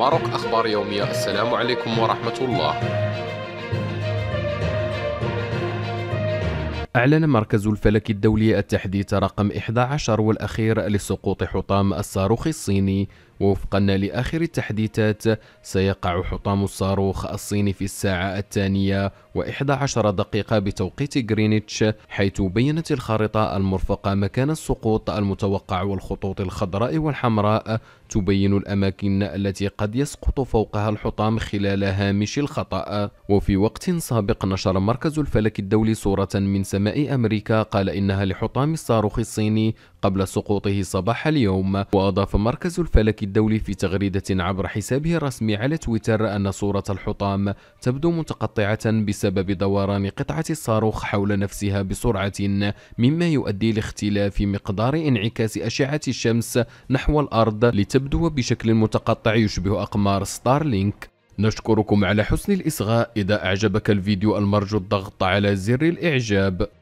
ماروك أخبار يومية السلام عليكم ورحمة الله أعلن مركز الفلك الدولي التحديث رقم 11 والأخير لسقوط حطام الصاروخ الصيني ووفقا لآخر التحديثات سيقع حطام الصاروخ الصيني في الساعة الثانية و11 دقيقة بتوقيت غرينتش حيث بينت الخارطة المرفقة مكان السقوط المتوقع والخطوط الخضراء والحمراء تبين الأماكن التي قد يسقط فوقها الحطام خلال هامش الخطأ وفي وقت سابق نشر مركز الفلك الدولي صورة من سماء أمريكا قال إنها لحطام الصاروخ الصيني قبل سقوطه صباح اليوم وأضاف مركز الفلك الدولي في تغريدة عبر حسابه الرسمي على تويتر أن صورة الحطام تبدو متقطعة بسبب دوران قطعة الصاروخ حول نفسها بسرعة مما يؤدي لاختلاف مقدار انعكاس أشعة الشمس نحو الأرض لتبدو بشكل متقطع يشبه أقمار ستارلينك نشكركم على حسن الإصغاء إذا أعجبك الفيديو المرجو الضغط على زر الإعجاب